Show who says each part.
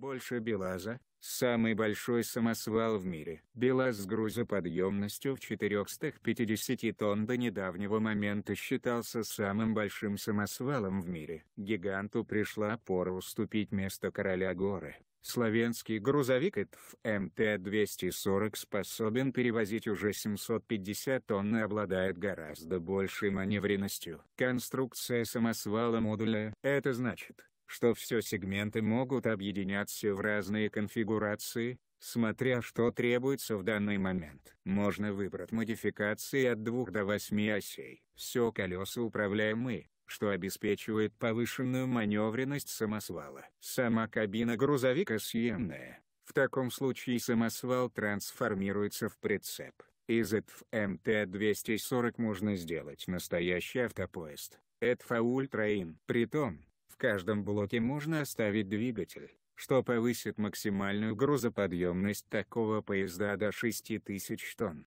Speaker 1: больше БелАЗа, самый большой самосвал в мире. БелАЗ с грузоподъемностью в 450 тонн до недавнего момента считался самым большим самосвалом в мире. Гиганту пришла пора уступить место короля горы. Словенский грузовик ЭТФ МТ-240 способен перевозить уже 750 тонн и обладает гораздо большей маневренностью. Конструкция самосвала модуля. Это значит, что все сегменты могут объединяться в разные конфигурации, смотря что требуется в данный момент. Можно выбрать модификации от 2 до 8 осей. Все колеса управляемы, что обеспечивает повышенную маневренность самосвала. Сама кабина грузовика съемная. В таком случае самосвал трансформируется в прицеп. Из ЭТФ-МТ-240 можно сделать настоящий автопоезд. ЭТФА Ультраин. Притом, каждом блоке можно оставить двигатель, что повысит максимальную грузоподъемность такого поезда до 6000 тонн.